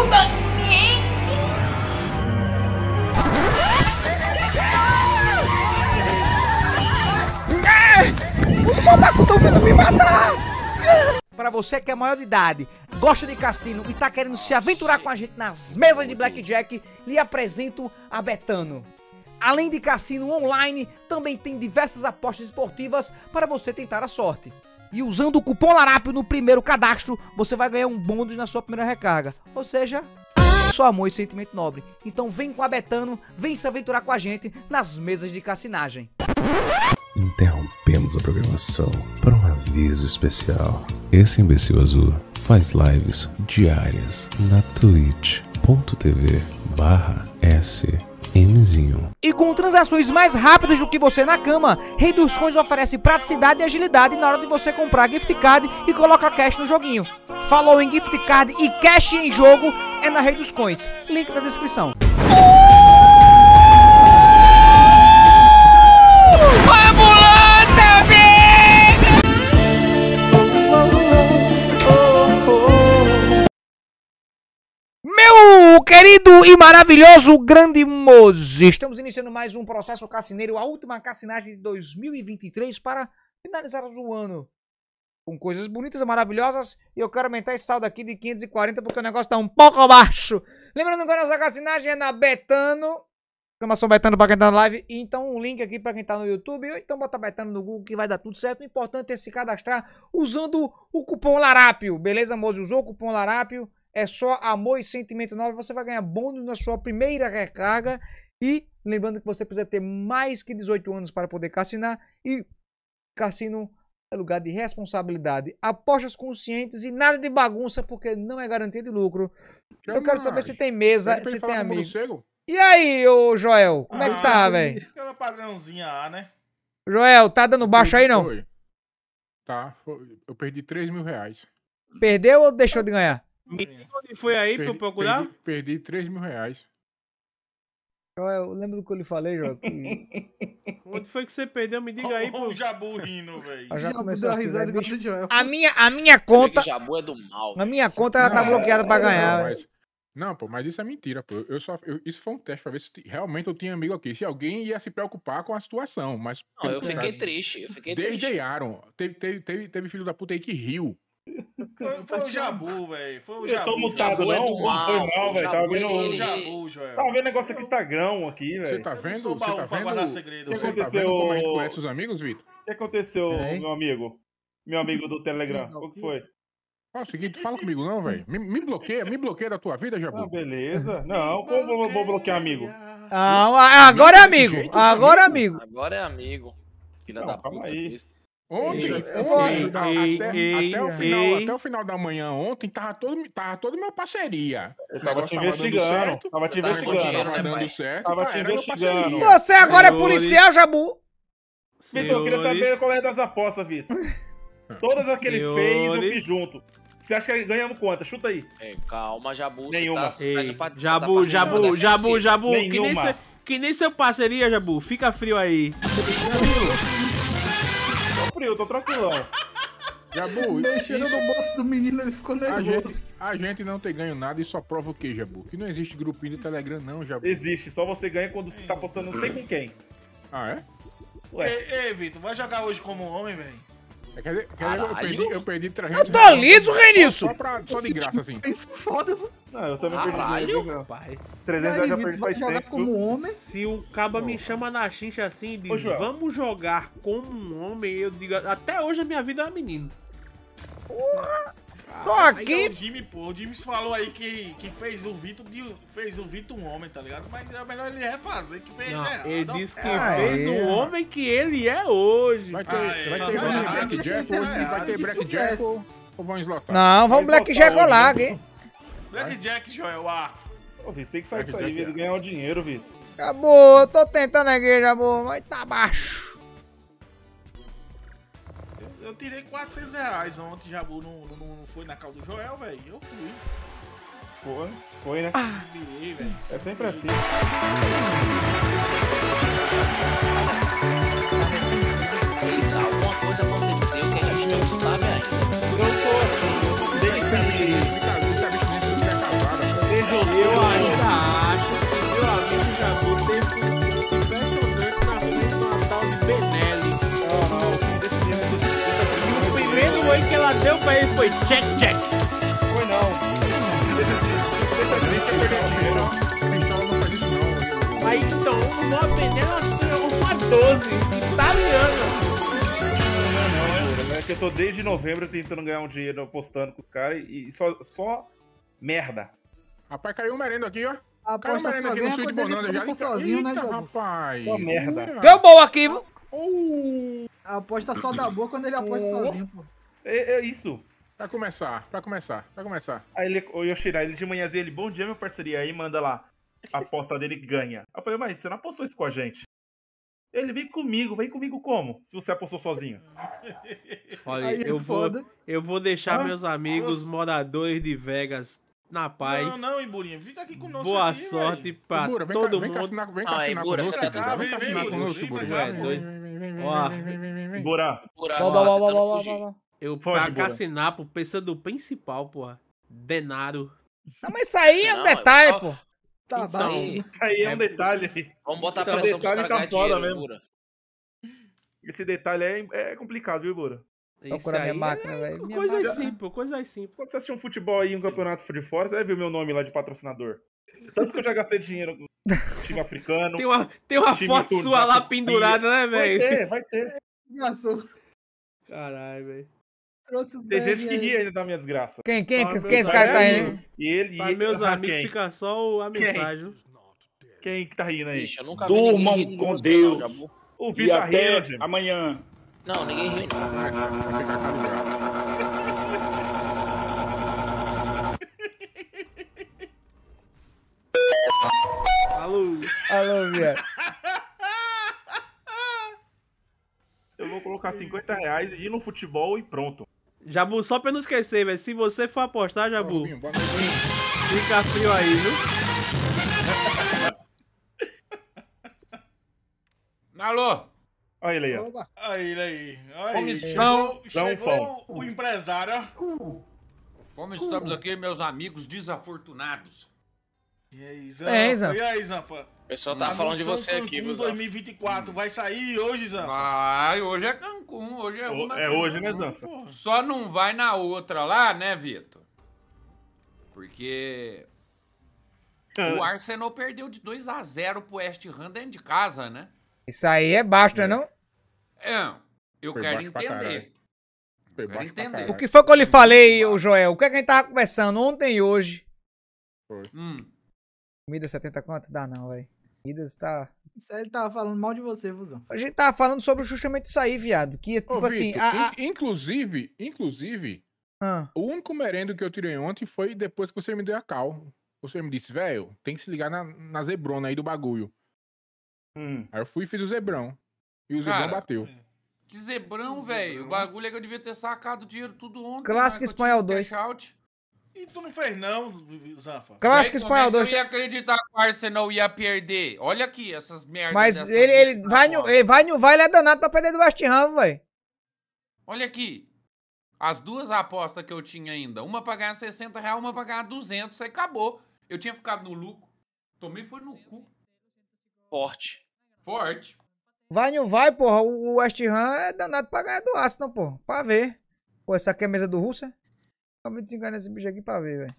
ajuda! vindo é! me matar! Para você que é maior de idade, gosta de cassino e tá querendo se aventurar com a gente nas mesas de Blackjack, lhe apresento a Betano. Além de cassino online, também tem diversas apostas esportivas para você tentar a sorte. E usando o cupom Larápio no primeiro cadastro, você vai ganhar um bônus na sua primeira recarga. Ou seja, só amor e sentimento nobre. Então vem com a Betano, vem se aventurar com a gente nas mesas de cassinagem. Interrompemos a programação para um aviso especial. Esse imbecil azul faz lives diárias na twitch.tv barra Mzinho. E com transações mais rápidas do que você na cama, Rei dos Coins oferece praticidade e agilidade na hora de você comprar gift card e colocar cash no joguinho. Falou em gift card e cash em jogo é na Rei dos Coins. Link na descrição. O querido e maravilhoso grande Moji. Estamos iniciando mais um processo cassineiro, a última cassinagem de 2023 para finalizar o ano com coisas bonitas e maravilhosas. E eu quero aumentar esse saldo aqui de 540 porque o negócio tá um pouco abaixo. Lembrando que a nossa cassinagem é na Betano. Exclamação Betano para quem tá na live. E então um link aqui para quem tá no YouTube. Ou então bota Betano no Google que vai dar tudo certo. O importante é se cadastrar usando o cupom Larápio. Beleza, moço? Usou o cupom Larápio é só amor e sentimento novo, Você vai ganhar bônus na sua primeira recarga. E lembrando que você precisa ter mais que 18 anos para poder cassinar. E cassino é lugar de responsabilidade. Apostas conscientes e nada de bagunça, porque não é garantia de lucro. Que Eu quero saber se tem mesa, se tem amigo. E aí, ô Joel, como ah, é que tá, ah, velho? Aquela padrãozinha A, né? Joel, tá dando baixo aí não? Foi. Tá, foi. eu perdi 3 mil reais. Perdeu ou deixou de ganhar? Me onde foi aí perdi, pra eu procurar? Perdi, perdi 3 mil reais. Joel, lembra do que eu lhe falei, Joel? Onde foi que você perdeu? Me diga aí. Pô. O Jabu rindo, velho. Já começou a risada né? de Joel. A minha, a minha conta. O Jabu é do mal. A minha conta ela tá bloqueada pra ganhar. Mas... Não, pô, mas isso é mentira, pô. Eu só, eu, isso foi um teste pra ver se realmente eu tinha amigo aqui. Se alguém ia se preocupar com a situação, mas. Não, eu fiquei triste, eu fiquei triste. Desdeiaram. Teve, teve, teve, teve filho da puta aí que riu. Foi, o tá Jabu, velho. Foi o Jabu. Eu tô mutado, é não? É mal, foi mal, velho. Tava é vendo o Jabu, Joel. Tava vendo negócio aqui, Instagram aqui, velho. Você tá vendo? Você tá vendo? o que tá aconteceu? Tá como a é gente conhece os amigos, Vitor? O que aconteceu, é, meu amigo? Meu amigo do Telegram. o que foi? Fala o seguinte, fala comigo não, velho. Me, me, bloqueia, me bloqueia da tua vida, ah, Jabu. Ah, beleza. Não, como vou, vou bloquear amigo? Ah, agora é amigo. Agora é amigo. Agora é amigo. Filha da puta. Calma isso. Ontem, ontem até, o final, da manhã ontem, tava todo, tava todo meu parceria. Eu tava te investigando. Tava te investigando. Tava dando certo. Tava tá, te investigando. Você é agora é policial, Jabu? Vitor, eu queria saber qual é das apostas, Vitor. Todas aquele fez, eu fiz junto. Você acha que ganhamos conta Chuta aí. Ei, é, calma, Jabu. Tá Nenhuma. Tá, Ei, Jabu, tá Jabu, Jabu, Jabu, Nenhuma. Que nem, seu, que nem seu parceria, Jabu. Fica frio aí. Fica frio frio, tô tranquilo. Jabu, mexendo isso... no bolso do menino, ele ficou nervoso. A gente, a gente, não tem ganho nada e só prova o que, Jabu? Que não existe grupinho de Telegram, não, Jabu. Existe, só você ganha quando você tá postando não sei com quem. Ah, é? Ué. Ei, ei Vitor, vai jogar hoje como homem, velho? É, quer dizer, quer dizer eu perdi, eu perdi 300 Eu tô liso, Renilson! Só, pra, só de graça, assim. Foda, Não, eu também Caralho. perdi dinheiro, 300 aí, eu já perdi faz tempo. como homem? Se o caba me chama na chincha assim e diz, Ô, vamos jogar como um homem, eu digo, até hoje a minha vida é uma menina. Porra! Tô é aqui. Aí, o Jimmy, pô, o Jimmy falou aí que, que fez o Vitor fez o Vitor um homem, tá ligado? Mas é melhor ele refazer que fez não, errado. Né? Ele disse que ah, fez é. o homem que ele é hoje. Vai ter, ah, vai ter ah, Jack ou vai ter Black Jack. Assim, então é, assim, assim ou vão eslotar? Não, vamos Black Jack ou Black Jack, Joel, ah. Ô, Vitor, tem que sair disso aí, Vitor, ganhar o dinheiro, Vitor. Acabou, tô tentando a igreja, amor, mas tá baixo. Eu tirei 400 reais ontem, Jabu não, não, não foi na casa do Joel, velho. Eu fui. Foi, foi, né? Virei, ah. velho. É sempre assim. Alguma coisa aconteceu que a gente não sabe ainda. Eu tô aqui, desde bateu pra ele foi check, check. Foi não. Aí então, o uma penela uma 12, italiana. É que eu tô desde novembro tentando ganhar um dinheiro apostando com os caras e só, só merda. Rapaz, caiu um merenda aqui, ó. Aposta caiu um merenda aqui no de Bonanza já. sozinho, Eita, né, rapaz. Só merda. Deu bom aqui, viu? Oh. Aposta só da boa quando ele aposta sozinho, pô. É, é isso. Pra começar, pra começar, pra começar. Aí ele, o Yoshira, ele de manhãzinha, ele, bom dia, meu parceria, aí manda lá. A aposta dele ganha. Eu falei, mas você não apostou isso com a gente? Ele vem comigo, vem comigo como? Se você apostou sozinho. Olha, aí eu, vou, eu vou deixar ah, meus amigos nossa. moradores de Vegas na paz. Não, não, Iburinha, fica aqui conosco. Boa aqui, sorte véio. pra Ibura, vem todo cá, mundo. Vem cá, vem cá, vem cá. conosco, cá, Vem cá, vem cá, vem cá. Vem cá, vem cá, vem cá, vem Ibura. Vem Ibura. vem Ibura. vem Ibura. vem Ibura. Vem Ibura. vem Ibura. vem Ibura. vem Ibura. Vem Ibura. vem Ibura. vem Ibura. vem Ibura. Vem Ibura. vem Ibura. vem Ibura. vem Ibura. Vem Ibura. vem Ibura. vem Ibura. vem Ibura. Vem Ibura. vem Ibura. vem Ibura. vem Ibura. Vem Ibura. vem Ibura. vem Ibura. vem Ibura. Vem Ibura. vem Ibura. vem eu Foge, pra assinar, pô, pensando no principal, pô. Denaro Não, ah, mas isso aí é um é detalhe, pô. Tá, então, isso aí é um é detalhe. Vamos botar pra pressão detalhe pros tá mesmo. Bura. Esse detalhe é, é complicado, viu, Bura? Procurar minha é máquina, é... velho. Coisa assim, simples, coisa simples. Quando você assistir um futebol aí, um campeonato de fora, você vai ver o meu nome lá de patrocinador. Tanto que eu já gastei dinheiro no time africano. Tem uma, tem uma foto sua lá pendurada, né, velho? Vai ter, vai ter. Caralho, velho trouxe os Tem gente que ri ainda da minha desgraça. Quem, quem, é quem é esse cara tá rindo? E ele, e meus ah, amigos quem? fica só a mensagem. Quem que tá rindo aí? Durmam com Deus. O Vitor tá rindo, Amanhã. Não, ninguém riu. Alô. Alô, viado. Eu vou colocar 50 reais e ir no futebol e pronto. Jabu, só pra não esquecer, velho. Se você for apostar, Jabu, fica frio aí, viu? Alô? Olha ele aí, Olha ele aí. Como chegou, chegou o empresário. Como estamos aqui, meus amigos desafortunados. E aí, Zanfa? É, Zanfa. E aí, Zanfa? O pessoal tá falando de você Cancun aqui, viu? 2024 hum. vai sair hoje, Zanfa? Vai, hoje é Cancún, hoje é uma. É Cancun. hoje, né, Zanfa? Só não vai na outra lá, né, Vitor? Porque o Arsenal perdeu de 2 a 0 pro West Ham dentro de casa, né? Isso aí é baixo, não né, é não? É, eu Foi quero entender. Eu quero entender. O que foi que eu lhe falei, o Joel? O que, é que a gente tava conversando ontem e hoje? Foi. Hum. Comida 70 conto? Dá não, velho. Comidas tá. Isso aí ele tava falando mal de você, Fusão. A gente tava falando sobre justamente isso aí, viado. Que, tipo Ô, tipo assim. A, a... Inclusive, inclusive, ah. o único merendo que eu tirei ontem foi depois que você me deu a cal. Você me disse, velho, tem que se ligar na, na zebrona aí do bagulho. Hum. Aí eu fui e fiz o zebrão. E o zebrão bateu. Que zebrão, velho. O bagulho é que eu devia ter sacado o dinheiro tudo ontem. Clássico né? Espanhol 2. Cash out. E tu não fez não, Zafa. Clássico espanhol. 2. eu ia acreditar que o Arsenal ia perder? Olha aqui essas merdas. Mas ele, ele, vai no, ele vai no é danado pra perder do West Ham, velho. Olha aqui. As duas apostas que eu tinha ainda. Uma pra ganhar 60 reais, uma pra ganhar 200. Aí acabou. Eu tinha ficado no lucro. Tomei foi no cu. Forte. Forte. Vai não vai, porra. O West Ham é danado pra ganhar do Arsenal, porra. Pra ver. Pô, essa aqui é a mesa do Russo, Acabei de desenganar esse bicho aqui pra ver, velho.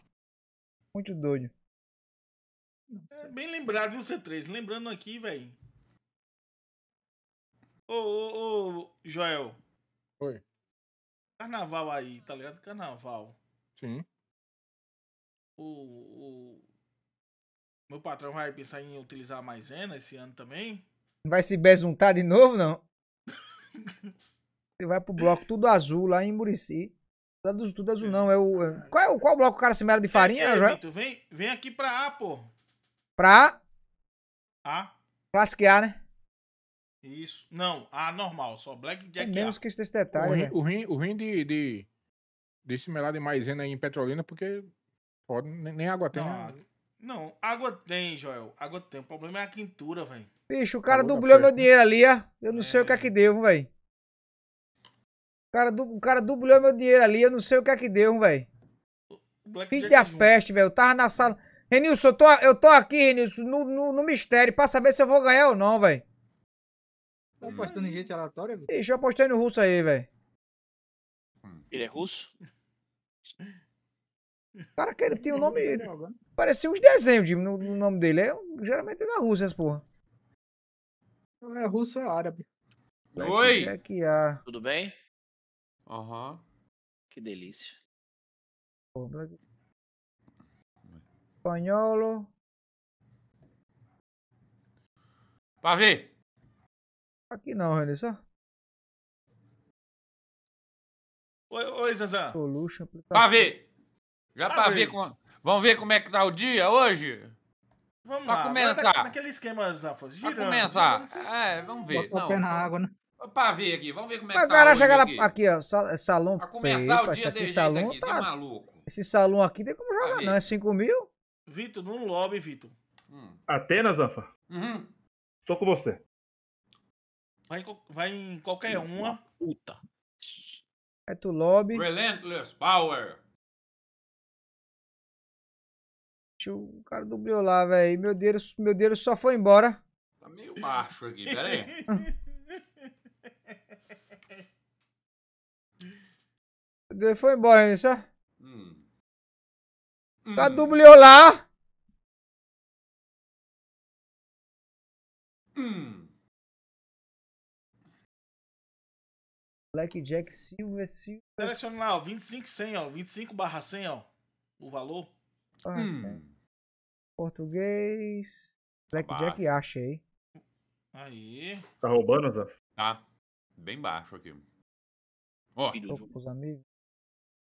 Muito doido. É, bem lembrado, viu, C3? Lembrando aqui, velho. Ô, ô, ô, Joel. Oi. Carnaval aí, tá ligado? Carnaval. Sim. O, o, meu patrão vai pensar em utilizar a maisena esse ano também. Vai se besuntar de novo, não? Ele vai pro bloco tudo azul lá em Murici. Não tá é tudo azul, é. não. É o, é... Ah, qual, é o, qual bloco o cara se merda de é, farinha, é, Joel? Vem, vem aqui pra A, pô. Pra A? A. Classic A, né? Isso. Não, A normal, só Black Jack Eu é mesmo A. desse detalhe, o rim, o rim, o rim de, de, se melhor de maisena aí em Petrolina, porque pode, nem, nem água tem, não, né? Não, água tem, Joel. Água tem. O problema é a quintura, velho. Bicho, o cara dublou meu né? dinheiro ali, ó. Eu não é. sei o que é que devo, velho cara, o cara dublou meu dinheiro ali, eu não sei o que é que deu, velho. Filho a festa, velho. Eu tava na sala. Renilson, eu tô, eu tô aqui, Renilson, no, no, no mistério, pra saber se eu vou ganhar ou não, velho. Tá apostando em gente aleatória, velho? Ixi, eu apostei no russo aí, velho. Ele é russo? Cara, que ele tinha o um nome. Tá parecia uns desenhos no, no, nome dele. É, geralmente é da Rússia, essa porra. É russo, ou é árabe. Oi! É que, é que, é... Tudo bem? Aham. Uhum. Que delícia. Espanholo. pavi Aqui não, Renessa. Oi, oi, Zazan. Solution. Já pra ver com... Vamos ver como é que tá o dia hoje? Vamos pra lá. Tá começar. Tá naquele esquema, Zafo. Pra começar. É, vamos ver. não o pé na água, né? Pra ver aqui, vamos ver como é que Agora tá. Agora lá, aqui. ó, é salão. Pra começar o dia desse salão aqui, tá... maluco. Esse salão aqui tem como jogar, não. É 5 mil? Vitor, num lobby, Vitor. Hum. Atenas, Anfa? Uhum. Tô com você. Vai em, vai em qualquer uma. Puta. É tu lobby. Relentless Power. O cara dublou lá, velho. Meu dinheiro, meu dinheiro só foi embora. Tá meio baixo aqui, peraí. Ele foi embora, né? Hum. Tá hum. hum. lá. Hum. Blackjack Silver Silver. Seleciona lá, ó, 25 100, ó, 25 barra 100, ó, o valor. Barra ah, hum. 100. Português. Blackjack tá acha aí. Aí. Tá roubando, Zé? Tá. Bem baixo aqui. Ó. Oh. Tô com os amigos.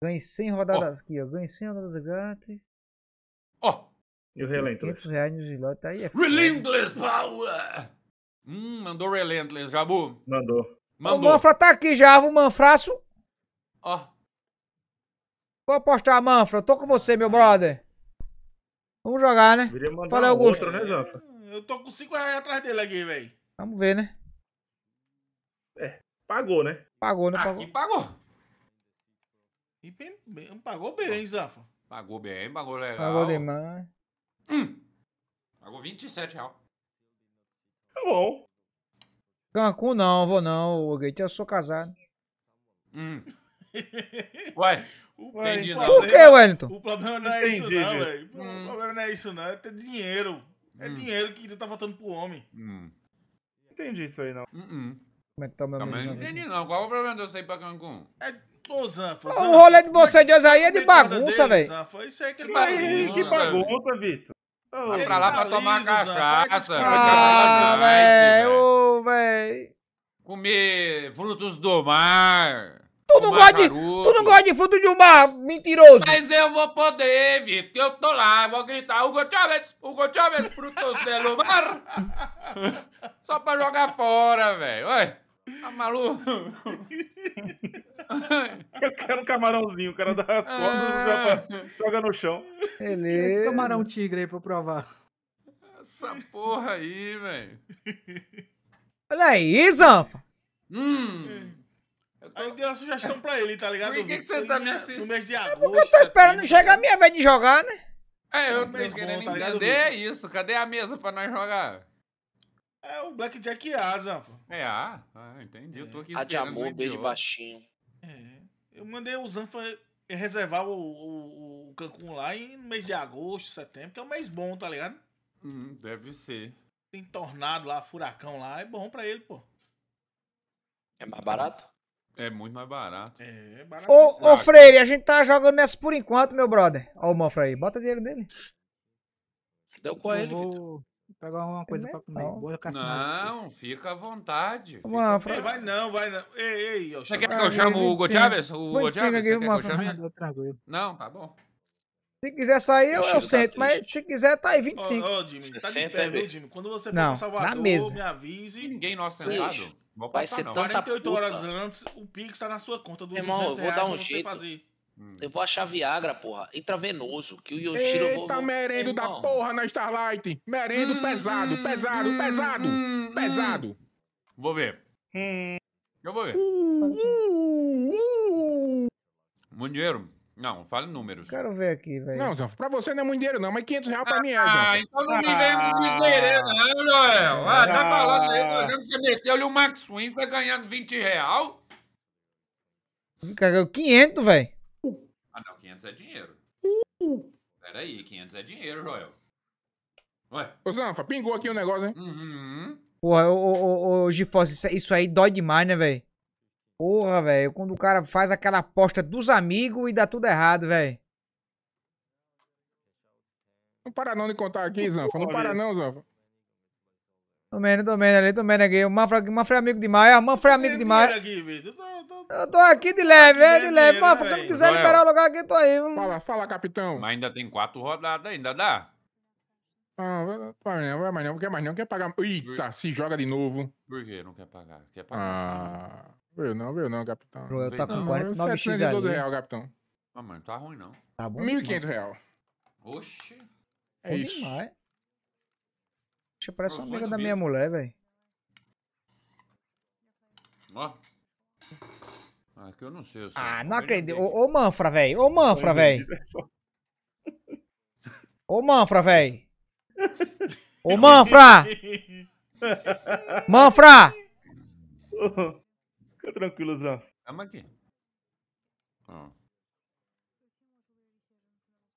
Ganhei 100 rodadas oh. aqui, ó. Ganhei 100 rodadas grátis. Ó! Oh. E o Relentless? 500 reais no Giló, tá aí. É Relentless Power! Hum, mandou Relentless, Jabu. Mandou. mandou. O Manfra tá aqui, já, o Manfraço. Ó. Oh. Vou apostar, Manfra. Eu tô com você, meu brother. Vamos jogar, né? Falei um Augusto. Outro, né, Jafra? Eu tô com 5 reais atrás dele aqui, velho. Vamos ver, né? É, pagou, né? Pagou, né? Aqui pagou. pagou. E bem, bem, pagou bem, Zafa. Pagou bem, pagou legal. Pagou demais. Hum. Pagou 27 reais. Tá bom. Cancún não, vou não, Gate, eu sou casado. Hum. Ué. O Entendi, problema, é Por que, né? Wellington? O problema não é Entendi, isso, não, velho. O hum. problema não é isso, não. É ter dinheiro. É hum. dinheiro que tu tá faltando pro homem. Hum. Entendi isso aí, não. Uh -uh. Como é que tá o meu Também não entendi não. Qual é o problema de você ir pra Cancún? É, ô Zanfa, Zanfa. O rolê de é vocês dois aí é de é bagunça, velho. Isso aí que ele Mas que bagunça, Vitor. Vai pra lá tá pra tomar cachaça. Ah, velho, velho. Comer frutos do mar. Tu não, gosta de, tu não gosta de fruto de mar, mentiroso! Mas eu vou poder, Vitor, porque eu tô lá, eu vou gritar Hugo Chávez, Hugo Chávez, frutos do mar! Só pra jogar fora, velho. Tá maluco? Eu quero um camarãozinho, o cara dá as ah. costas joga no chão. Beleza. Esse camarão tigre aí pra eu provar. Essa porra aí, velho. Olha aí, Zanfa. Hum. Tô... Aí deu uma sugestão pra ele, tá ligado? Por que, que, você tá me assistindo? No mês de agosto. É porque eu tô esperando chegar a né? minha vez de jogar, né? É, eu é tô querendo. Tá ligado, cadê é isso? Cadê a mesa pra nós jogar? É o Blackjack Asa. Zanfa. É A? Ah, ah, entendi. É. Eu tô aqui é. A de amor, desde baixinho. É. Eu mandei o Zanfa reservar o, o, o Cancún lá em mês de agosto, setembro, que é um mês bom, tá ligado? Hum, deve ser. Tem tornado lá, furacão lá, é bom pra ele, pô. É mais barato? É muito mais barato. É, é barato. Ô, ô Freire, a gente tá jogando nessa por enquanto, meu brother. Ó o Mofra aí, bota dinheiro dele. Deu com é ele, vou... Pega alguma é coisa é pra comer. Boa, não, fica à vontade. Uma Fra... Ei, vai não, vai não. Ei, ei, eu Você quer ah, que eu chame o Hugo Chaves? O Hugo Chaves? uma quer que Não, tá bom. Se quiser sair, eu, eu tá sento, mas se quiser, tá aí 25. Ô, oh, oh, tá de pé, é viu, Quando você for não, Salvador, me avise. Ninguém nós sentado. Vai ser não. 48 puta. horas antes, o Pix tá na sua conta do Irmão, eu vou dar um jeito. Fazer. Hum. Eu vou achar Viagra, porra, intravenoso, que o Yoshiro... Eita, vou... merendo da porra na Starlight! Merendo hum, pesado, hum, pesado, hum, pesado, hum. pesado! Vou ver. Hum. Eu vou ver. Uh, uh, uh. Muito dinheiro? Não, fale números. Quero ver aqui, velho. Não, Zanfo, pra você não é muito dinheiro, não, mas 500 reais pra ah, mim é, Ah, então não me vem com dizer, não, Joel. Ah, tá ah. falando aí, por exemplo, você meteu-lhe o Max Winsa tá ganhando 20 real? 500, velho. 500 é dinheiro. Uh! Peraí, 500 é dinheiro, Joel. Ué. Ô, Zanfa, pingou aqui o um negócio, hein? Uhum. Porra, ô, ô, ô, isso, isso aí dói demais, né, velho? Porra, velho, quando o cara faz aquela aposta dos amigos e dá tudo errado, velho. Não para não de contar aqui, Zanfa. Não para não, Zanfa. Tô vendo, tô vendo ali, tô vendo aqui. O Manfred, Manfred é amigo demais, o Manfred é amigo demais. É aqui, eu, tô, tô, eu tô aqui de leve, é, de leve. Manfred, né, quando quiser Noel. liberar o lugar aqui, tô aí. Viu? Fala, fala, capitão. Mas ainda tem quatro rodadas, ainda dá. Ah, vai não, vai mais não, quer mais não, quer pagar. Eita, se joga de novo. Por que não quer pagar? Quer pagar ah, Veio não, veio não, capitão. Eu tô tá com 49 é x real, capitão. Ah, mano, tá ruim não. Tá bom. 1.500 real. Oxi. É isso. Demais. Você parece uma amiga da minha mulher, velho. Ó. Ah, que eu não sei. Eu ah, não acredito. Ô, Manfra, velho. Ô, Manfra, velho. É ô, Manfra, velho. Ô, Manfra! Manfra! fica tranquilo, Calma aqui.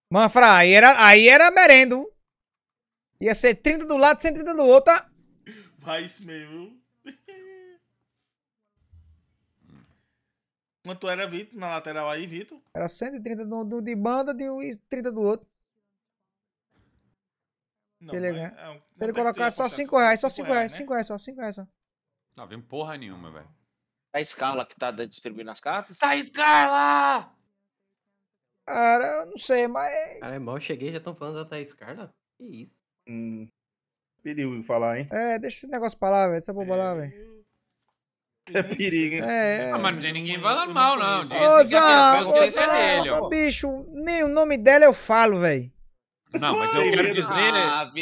Manfra, aí era, aí era merendo. Ia ser 30 do lado, 130 do outro. Tá? Vai isso mesmo. Quanto era, Vitor, na lateral aí, Vitor? Era 130 do, do, de banda e 30 do outro. Não, ele mas, é um, ele colocar só 5 reais, só 5 reais, 5 reais, só 5 reais. Só. Não vem porra nenhuma, velho. A escala que tá distribuindo as cartas? Tá, escala! Cara, eu não sei, mas. Cara, é mal, cheguei, já estão falando da Thaís Carla? Que isso? Hum. Perigo falar, hein? É, deixa esse negócio pra lá, velho. Essa boba é... lá, velho. É perigo, hein? É, é. Ah, mas não tem ninguém falando mal, não. Dizem ô, Zan, ô, é ó. bicho, nem o nome dela eu falo, velho. Não, mas eu quero dizer... Ah,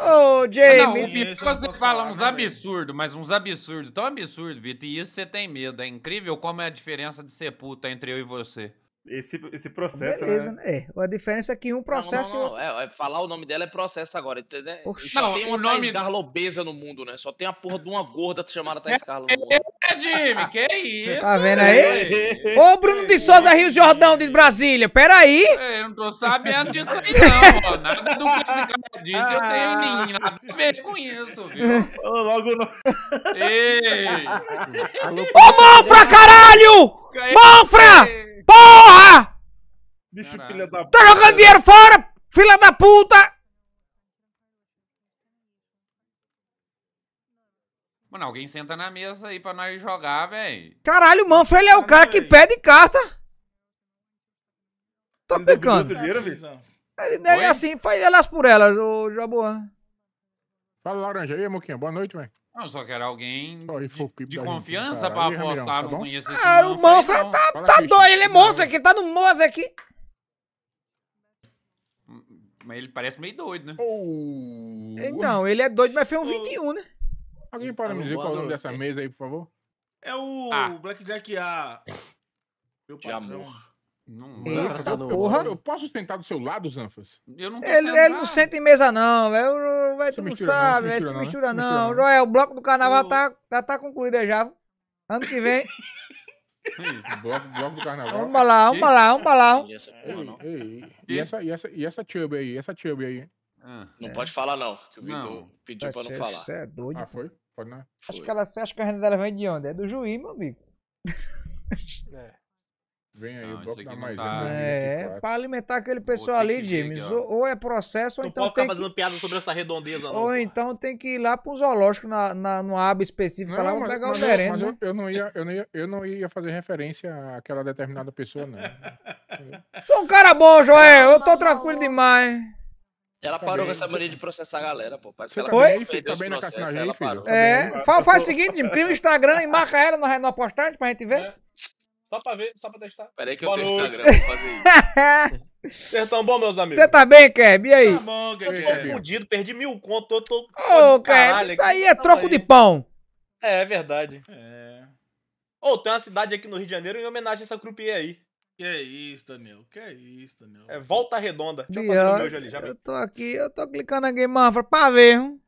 ô, oh, James. Não, você fala uns absurdos, mas uns absurdos, tão absurdo, Vitor. E isso você tem medo. É incrível como é a diferença de ser puta entre eu e você. Esse, esse processo. Beleza, né? né? É. A diferença é que um processo. Não, não, não, não. É, é, falar o nome dela é processo agora, entendeu? Não, tem uma o nome da lobeza no mundo, né? Só tem a porra de uma gorda chamada Thaís Carla. É, Jimmy, que é isso? Tá vendo aí? Ô, Bruno de Souza Rio Jordão de Brasília, peraí! É, eu não tô sabendo disso aí, não, ó. Nada do que esse cara disse eu tenho nem nada a ver com isso, viu? Logo não. Ei! Ô, Manfra, caralho! Manfra! Porra! Bicho, Caralho. filha da puta. Tá jogando dinheiro fora, filha da puta! Mano, alguém senta na mesa aí pra nós jogar, velho. Caralho, o Manfred é o cara que pede carta. Tô é pegando. Ele, ele é assim, faz elas por elas, ô Jaboan. Fala, laranja aí, Moquinha. Boa noite, velho. Não, só quero alguém de, de confiança pra apostar, Ramilão, tá ah, não Ah, o Manfred tá, tá doido, ele é moço aqui, tá no moço aqui mas ele parece meio doido, né? Oh. Então, ele é doido, mas foi um oh. 21, né? Alguém pode me dizer qual é o nome dessa mesa aí, por favor? É o ah. Blackjack A. Meu De amor. Não, Eita, porra. Eu, posso sentar do seu lado, Zanfas? Eu não ele, ele não senta em mesa, não, velho. Vai, tu não sabe, não, se mistura, não. Mistura, não. não. o bloco do carnaval tá, tá, tá concluído já. Ano que vem. bloco, bloco do carnaval. vamos lá. E essa E, essa, e essa, chub aí, essa chub aí. Ah, não é. pode falar, não, que o Vitor pediu pra não falar. Você é doido. Ah, foi? Pode não. Né? Acho foi. que ela acho que a renda dela vem de onde? É do juiz, meu amigo. É. Vem aí, não, o bloco da mais. Tá... É, pra alimentar aquele pessoal ali, James. ou, é processo, ou então. Não pode ficar tá fazendo piada sobre essa redondeza, Ou então tem que ir lá pro zoológico, na, na, numa aba específica não, lá, mas, pegar mas, o merenda. Mas, eu, né? eu, não ia, eu, não ia, eu não ia fazer referência àquela determinada pessoa, não. Sou um cara bom, Joel. Eu tô tranquilo demais. Ela tá parou com essa mania tá de processar a galera, pô. Parece que ela tá bem, filho, tá bem na cassinagem, é filho. É, faz, o seguinte, cria o Instagram e marca ela na, na postagem pra gente ver. É. Só pra ver, só pra testar. Peraí que Boa eu tenho noite. Instagram pra fazer isso. Vocês estão bom, meus amigos? Você tá bem, Keb? E aí? Tá bom, Keb. Eu tô fudido, perdi mil conto, eu tô... Ô, oh, Keb, isso aí é troco aí. de pão. É, é verdade. É... Ô, oh, tem uma cidade aqui no Rio de Janeiro em homenagem a essa croupier aí. Que é isso, Daniel? Que é isso, Daniel? É Volta Redonda. Deixa eu fazer o meu ali, já. Eu tô aqui, eu tô clicando na Game Over pra ver, hein?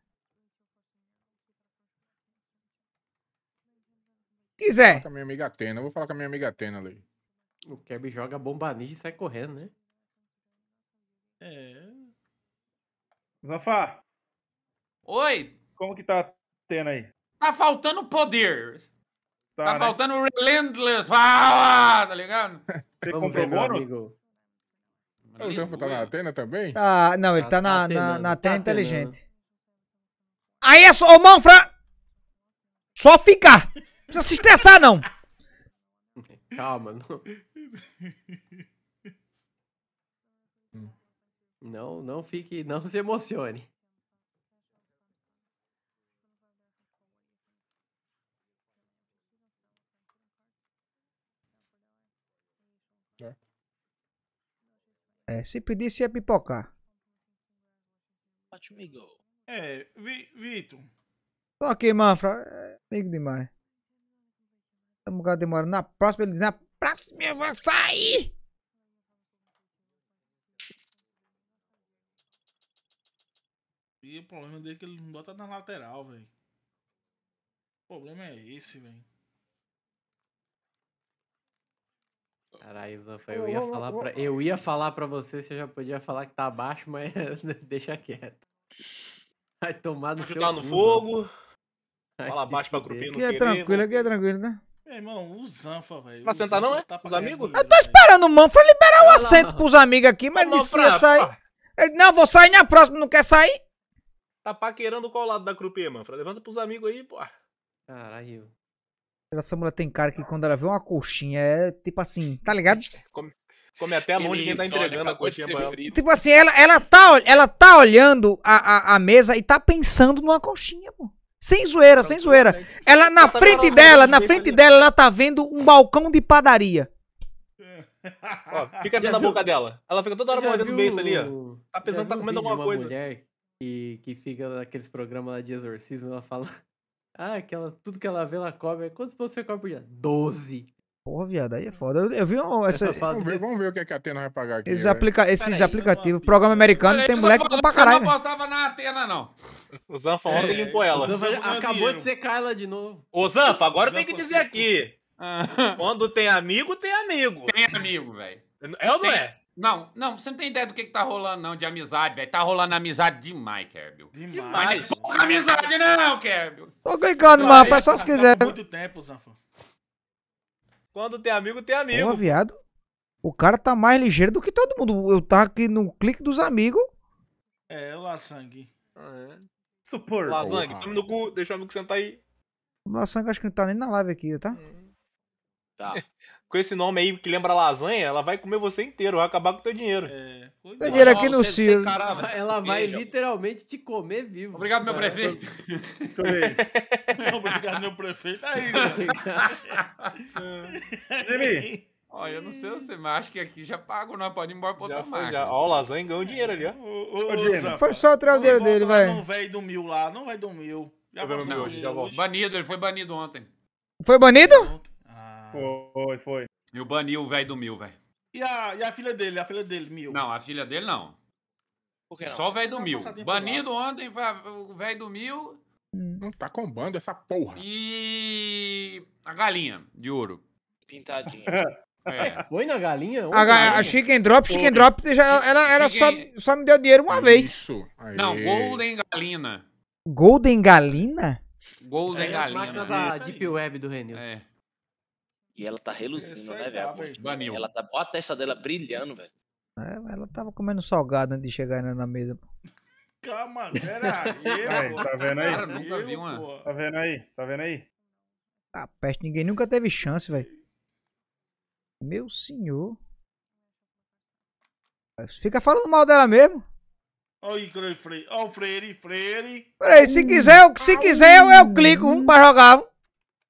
Quiser. Vou falar com a minha amiga Atena. Vou falar com a minha amiga Atena ali. O Keb joga bomba ninja e sai correndo, né? É. Zafá. Oi. Como que tá a Atena aí? Tá faltando poder. Tá, tá né? faltando relentless. Ah, tá ligado? Você Vamos comprou ver, amigo. O Janfo tá na Atena também? Ah, não, ele tá, tá na, Atena, na, na Atena tá inteligente. Atena. Aí é só, ô Manfra! Só ficar! precisa se estressar, não. Calma, não. Não, não fique, não se emocione. É, se pedisse ia é pipocar. Ótimo, É, Vi Vitor. Tô aqui, Manfra. É, amigo demais. Estamos agora demora. Na próxima, ele diz: na próxima eu vou sair! E o problema dele é que ele não bota na lateral, velho. O problema é esse, velho. Caralho, Zofa, eu ia falar pra, eu ia falar pra você, você já podia falar que tá abaixo, mas deixa quieto. Vai tomar no seu tá no fogo. Fala abaixo pra grupinho não Aqui é tranquilo, né? aqui é tranquilo, né? Meu irmão, o Zanfa, velho. Pra tá sentar não, é? Tá os amigos? Eu tô esperando o Manfred liberar o assento pros amigos aqui, mas ele disse que ia sair. Ele, não, vou sair na próxima, não quer sair? Tá paquerando qual lado da crupê, Manfred? Levanta pros amigos aí, pô. Caralho. Essa mulher tem cara que quando ela vê uma coxinha, é tipo assim, tá ligado? Come, come até a mão de quem tá entregando a coxinha pra ela. Tipo assim, ela, ela, tá, ela tá olhando a, a, a mesa e tá pensando numa coxinha, pô. Sem zoeira, sem zoeira. Né? Ela na tá frente dela, na frente dela, ela tá vendo um balcão de padaria. Ó, fica vendo a boca dela. Ela fica toda hora mordendo o beijo ali, ó. Tá pensando que tá comendo alguma coisa. Mulher que, que fica naqueles programas lá de exorcismo, ela fala. Ah, aquela, tudo que ela vê, ela come. É quantos pontos você come por dia? Doze. Porra, viado, aí é foda. Eu, eu vi um, essa... vamos, ver, vamos, ver, o que, é que a Atena vai pagar aqui. Esses, aplica... Esses aplicativos, programa americano, Pera tem moleque bom pra caralho. Eu né? não apostava na Atena, não. O Zanfa ontem limpou ela. acabou de secar ela de novo. Ô, Zanfa, agora tem que dizer assim, aqui. Ah. Quando tem amigo, tem amigo. Tem amigo, velho. É ou não tem. é? Não, não, você não tem ideia do que, que tá rolando, não, de amizade, velho. Tá rolando amizade demais, Kerbil. Demais. Pouca amizade, não, Kerbil. Tô brincando, Zanfa, faz só se quiser. muito tempo, Zanfa. Quando tem amigo, tem amigo. Porra, viado. O cara tá mais ligeiro do que todo mundo. Eu tava tá aqui no clique dos amigos. É, o Lasangue. Ah, é. Supor. Lasangue, tamo no cu, deixa o amigo sentar aí. O Lasangue acho que não tá nem na live aqui, tá? Tá. com esse nome aí que lembra lasanha, ela vai comer você inteiro, vai acabar com o teu dinheiro. É. é. dinheiro aqui no Ciro. Ela vai é literalmente te comer vivo. Obrigado, meu prefeito. Obrigado, meu prefeito. Aí, Jimmy. Olha, eu não sei você, mas acho que aqui já pago, não né? pode ir embora pro outra marca. Já. Ó, o lasanha ganhou dinheiro ali, ó. O ô, foi só o dinheiro dele, vai. Não vai do mil lá, não vai do mil. Já, não, já banido, ele foi banido ontem. Foi banido? Ah. Foi, foi. E o baniu o velho do Mil, velho. E a, e a filha dele, a filha dele, Mil? Não, a filha dele não. Por que não? Só o velho do Mil. Banido ontem, o velho do Mil. Hum. Não tá combando essa porra. E a galinha de ouro. Pintadinha. É. Foi na galinha? A, galinha? a Chicken Drop, Chicken Drop já, ela, ela chicken... só, só me deu dinheiro uma vez. Isso. Não, Golden Galina. Golden Galina? Golden é, Galina. A máquina da Deep Web do Renil. É. E ela tá reluzindo, é né, velho? ela tá. com a testa dela brilhando, velho. É, ela tava comendo salgado antes de chegar na mesa, pô. Calma, era eu, aí, Tá vendo aí? Cara, nunca vi uma. Tá vendo aí? Tá vendo aí? Ah, peste, ninguém nunca teve chance, velho. Meu senhor. Fica falando mal dela mesmo. Olha o Freire, Freire. Freire, se quiser, eu, se quiser eu, eu clico, vamos pra jogar.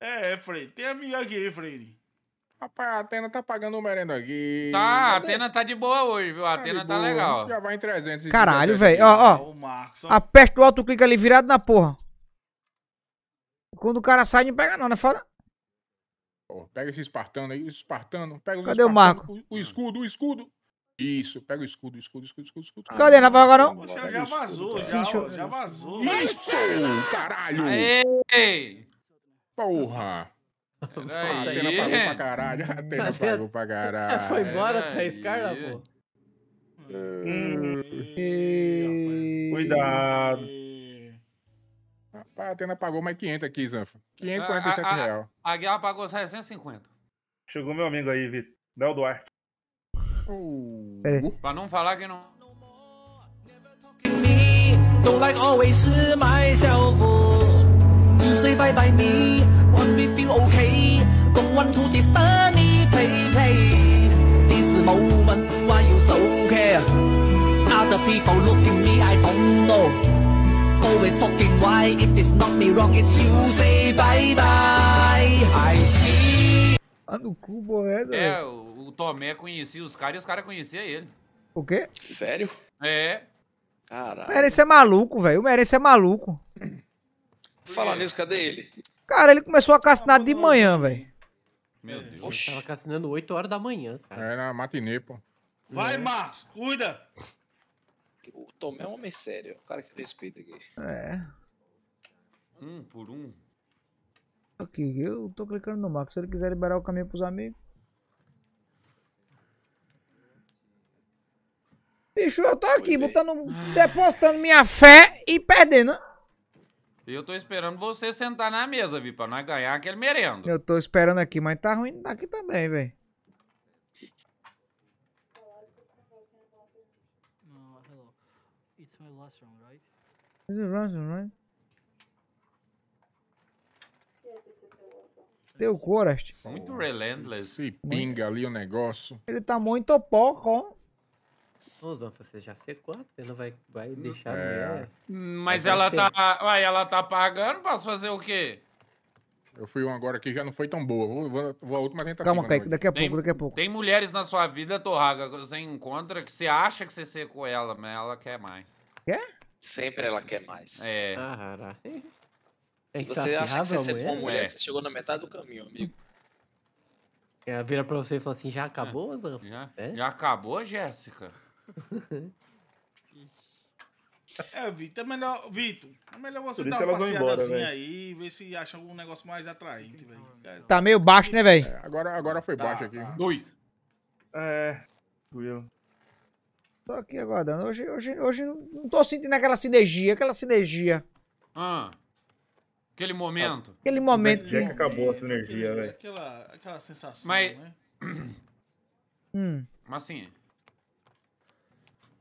É, é, Freire, tem amigo aqui, Freire. Rapaz, a Atena tá pagando o merenda aqui. Tá, a Atena tá de boa hoje, viu? A tá Atena tá boa. legal. Já vai em 300. Caralho, velho. Ó, ó. Aperta o alto clica ali virado na porra. Quando o cara sai, não pega não, né? Fora. pega esse espartano aí, o espartano. Pega Cadê espartano, o Marco? O, o, escudo, o escudo. Isso, pega o escudo, escudo, escudo, escudo, escudo. Ah, Cadê? Não né? vai agora não? Você já vazou, escudo, já, já, vazou. Isso, caralho! Aê! Porra! Pera Atena pagou pra caralho. Atena pagou pra caralho. foi embora, Thaís Carla, pô. Hum. Cuidado. a Atena pagou mais 500 aqui, Zanfa. 547 é, reais. A Guiar pagou 750. Chegou meu amigo aí, Vitor. Del Duarte. Uh. uh. Pra não falar que não... Don't like always myself. Don't say bye bye me, want me feel okay. Don't want to disturb me, play play. This moment why you so care? Other people looking me, I don't know. Always talking why it is not me wrong, it's you say bye bye. I see. Ah, no cu, moeda. É, é, o, o Tomé conhecia os caras e os caras conheciam ele. O quê? Sério? É. Caralho. O Merencio é maluco, velho. O Merencio é maluco. Falar nisso, cadê ele? Cara, ele começou a castinar de manhã, velho. Meu é. Deus. Oxi. Tava cassinando 8 horas da manhã, cara. Era é, matinê, pô. Vai, Marcos, cuida! O Tomé é um homem sério, é um cara que respeita aqui. É. Um por um. Aqui, eu tô clicando no Marcos. Se ele quiser liberar o caminho pros amigos. Bicho, eu tô aqui, botando, depositando minha fé e perdendo. Eu tô esperando você sentar na mesa, Vi, pra nós ganhar aquele merendo. Eu tô esperando aqui, mas tá ruim aqui também, velho. It's my last right? Is it last right? Teu Corest. Muito relentless. Se pinga ali o negócio. Ele tá muito pouco. Ô, Zonfa, você já secou você não vai, vai hum, deixar é. Mas ela tá, uai, ela tá pagando, posso fazer o quê? Eu fui um agora que já não foi tão boa. Vou, vou, vou a última tentativa. Calma, Kaique, daqui a tem, pouco, daqui a pouco. Tem mulheres na sua vida, Torraga, que você encontra que você acha que você secou ela, mas ela quer mais. Quer? Sempre ela quer mais. É. Ah, se você acha que você secou mulher, mulher é. você chegou na metade do caminho, amigo. É, ela vira pra você e fala assim, já acabou, é. Já, é? já acabou, Jéssica? É, Vitor, é melhor. Vitor, é melhor você dar uma passeadazinha aí e ver se acha algum negócio mais atraente, velho. Tá é. meio baixo, né, velho? É, agora, agora foi tá, baixo tá. aqui. Tá. Dois. É. Will. Tô aqui aguardando. Hoje, hoje, hoje não tô sentindo aquela sinergia, aquela sinergia. Ah. Aquele momento. Aquele momento. Já é que acabou a sinergia, velho. Aquela, aquela sensação, Mas... né? hum. Mas assim,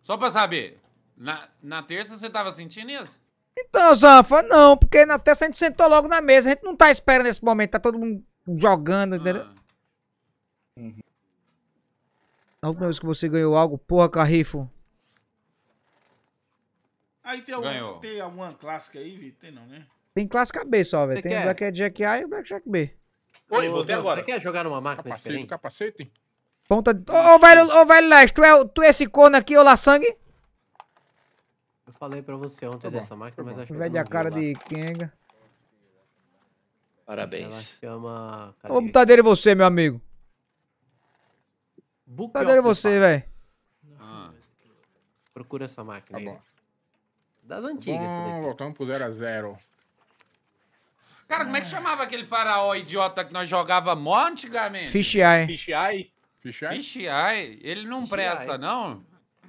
só pra saber, na, na terça você tava sentindo isso? Então, Zanfa, não, porque na terça a gente sentou logo na mesa. A gente não tá esperando esse momento, tá todo mundo jogando, ah. entendeu? Uhum. A última vez que você ganhou algo, porra, Carrifo. Aí tem alguma, tem alguma clássica aí, Vitor? Tem não, né? Tem clássica B só, velho. Tem quer? Blackjack A e Blackjack B. Oi, você agora. Você quer jogar numa máquina capacete, diferente? Capacete? Ponta... Ô, oh, oh, velho, oh, velho Lash, tu é, tu é esse corno aqui, ô Sangue? Eu falei pra você ontem tá dessa máquina, tá mas acho que... Vede a cara de Kenga. Parabéns. Ela chama... Cadê? Ô, Tadeiro tá você, meu amigo. Book Tadeiro tá você, velho. Ah. Procura essa máquina tá bom. aí. Das antigas, bom, essa daqui. Voltamos pro 0 a 0 Cara, como é que chamava aquele faraó idiota que nós jogava mó antigamente? Fish Eye. Fish Eye? Fichai? Fichai? Ele não Fichai. presta, não?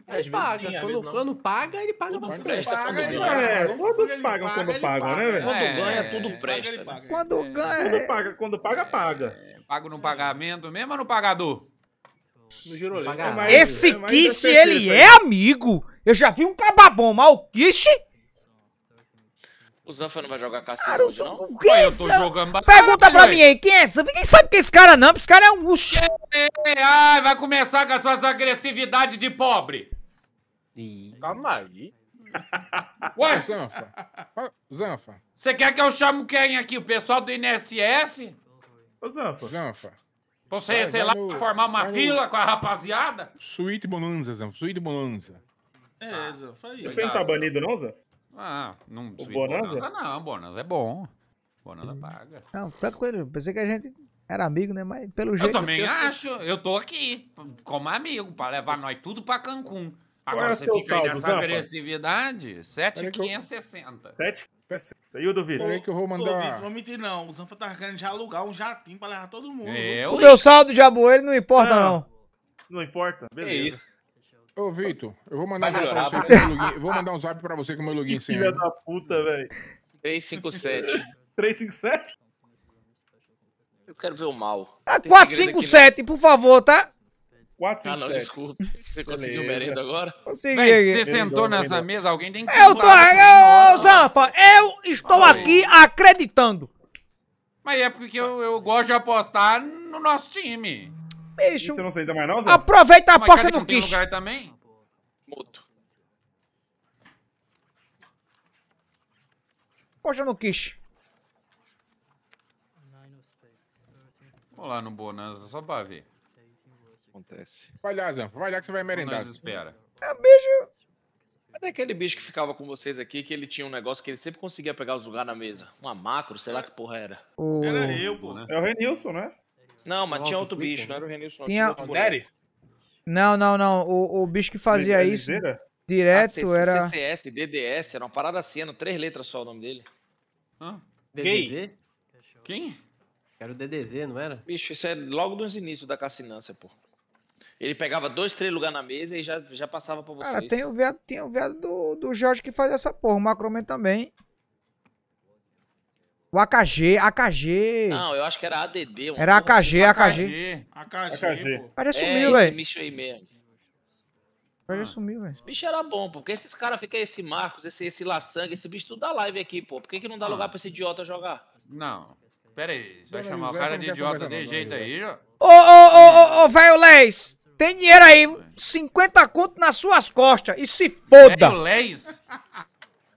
Ele às paga. Vezes, quando, paga, ele paga quando bastante. Presta, quando paga, né, paga. É, todos pagam paga, quando pagam, paga, né, velho? Quando ganha, tudo presta. Paga, quando ganha. Tudo paga, né? é. quando paga, é. paga. É, pago no pagamento mesmo ou no pagador? No girolê. É Esse é Kish, ele é amigo. Eu já vi um cababom, mas o Kish... O Zanfa não vai jogar cacete cara, hoje, não? O que é eu tô jogando bacana, Pergunta pra mim aí, quem é Zanfa? Ninguém sabe quem é esse cara não, esse cara é um... É, ai, vai começar com as suas agressividades de pobre. Ih. Calma aí. Ué? Zanfa. Zanfa. Você quer que eu chame quem aqui? O pessoal do INSS? Ô, Zanfa. Zanfa. você, vai, sei vai lá, no, formar uma fila no... com a rapaziada? Suíte Bonanza, Zanfa. Suíte Bonanza. É, tá. Zanfa aí. Você não tá banido não, Zanfa? Ah, não o Bonanza? Bonanza não, Bonanza é bom. Bonanza paga. Não, tanto com ele, pensei que a gente era amigo, né? Mas pelo jeito. Eu também eu acho, eu tô aqui como amigo, pra levar nós tudo pra Cancún. Agora é você fica saldo, aí nessa Zapa? agressividade, 7,560. 7,560. E o do Vitor? Peraí que eu vou mandar. Ô, Vitor, não mentir não. O Zanfa tá querendo já alugar um jatinho pra levar todo mundo. Eu? O meu saldo de ele não importa, não. Não, não importa? É Beleza. Ô, Vitor, eu vou mandar, um zap pra você login, vou mandar um zap pra você com o meu login sem. Filha da puta, velho. 357. 357? Eu quero ver o mal. Ah, 457, por favor, tá? 457. ah, não, desculpa. Você conseguiu o merenda agora? Consegui. Mas você sentou nessa mesa, alguém tem que Eu tô. Né? Eu, Zanfa, eu estou Ai. aqui acreditando. Mas é porque eu, eu gosto de apostar no nosso time. Bicho. Você não senta mais, não, Zé? Aproveita a Mas aposta no Kish. lugar também? Muto. Aposta no Kish. Vamos lá no Bonanza só pra ver. Acontece. Vai lá, Zé. Vai lá que você vai merendar. Bonanza espera. É, bicho. Cadê aquele bicho que ficava com vocês aqui, que ele tinha um negócio que ele sempre conseguia pegar os lugares na mesa? Uma macro, sei lá que porra era. Era eu, pô, né? É o Renilson, né? Não, mas não, tinha outro bicho, não né? era o Renilson. Tinha... O Nery? Não, não, não. O, o bicho que fazia Nery isso Liseira? direto ACC, era. CCS, DDS, era uma parada assim, três letras só o nome dele. Hã? DDZ? Quem? Era o DDZ, não era? Bicho, isso é logo dos inícios da cassinância, pô. Ele pegava dois, três lugares na mesa e já, já passava pra vocês. Cara, tem o viado, tem o viado do, do Jorge que faz essa porra, o Macroman também. O AKG, AKG. Não, eu acho que era ADD. Era AKG, AKG. Assim. AKG, AKG. pô. Cara, é, sumiu, velho. Esse bicho aí mesmo. Cara, ah. sumiu, velho. Esse bicho era bom, pô. Porque esses caras ficam, esse Marcos, esse, esse Laçanga, esse bicho tudo da live aqui, pô. Por que, que não dá ah. lugar pra esse idiota jogar? Não. Pera aí, você vai chamar o cara de idiota de jeito aí, ó. Ô, ô, ô, ô, velho Leis, tem dinheiro aí, 50 conto nas suas costas, e se foda. Velho Leis?